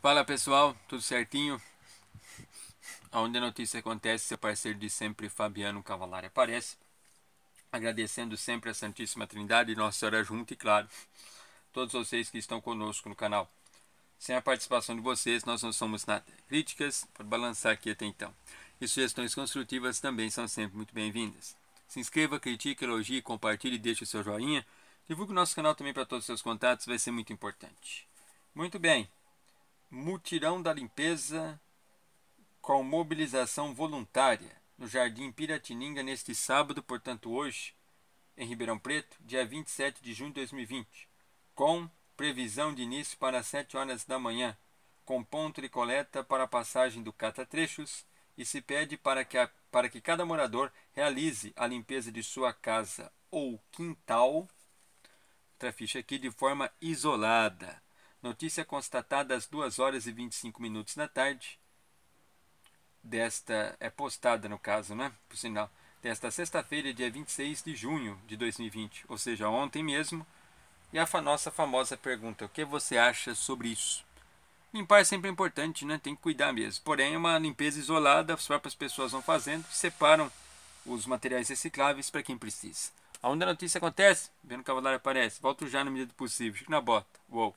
Fala pessoal, tudo certinho? Onde a notícia acontece, seu parceiro de sempre, Fabiano Cavalari, aparece. Agradecendo sempre a Santíssima Trindade, Nossa Senhora junto e claro, todos vocês que estão conosco no canal. Sem a participação de vocês, nós não somos nada. Críticas, para balançar aqui até então. E sugestões construtivas também são sempre muito bem-vindas. Se inscreva, critique, elogie, compartilhe, deixe o seu joinha. Divulgue o nosso canal também para todos os seus contatos, vai ser muito importante. Muito bem, Mutirão da limpeza com mobilização voluntária no Jardim Piratininga neste sábado, portanto hoje, em Ribeirão Preto, dia 27 de junho de 2020, com previsão de início para 7 horas da manhã, com ponto de coleta para a passagem do catatrechos e se pede para que, a, para que cada morador realize a limpeza de sua casa ou quintal, outra ficha aqui, de forma isolada Notícia constatada às 2 horas e 25 minutos da tarde. Desta é postada no caso, né? Por sinal, desta sexta-feira, dia 26 de junho de 2020, ou seja, ontem mesmo. E a nossa famosa pergunta: o que você acha sobre isso? Limpar é sempre importante, né? Tem que cuidar mesmo. Porém, é uma limpeza isolada, as próprias pessoas vão fazendo, separam os materiais recicláveis para quem precisa. Aonde a notícia acontece, vendo o cavaleiro aparece. Volto já no medida do possível. Chico na bota. Uou.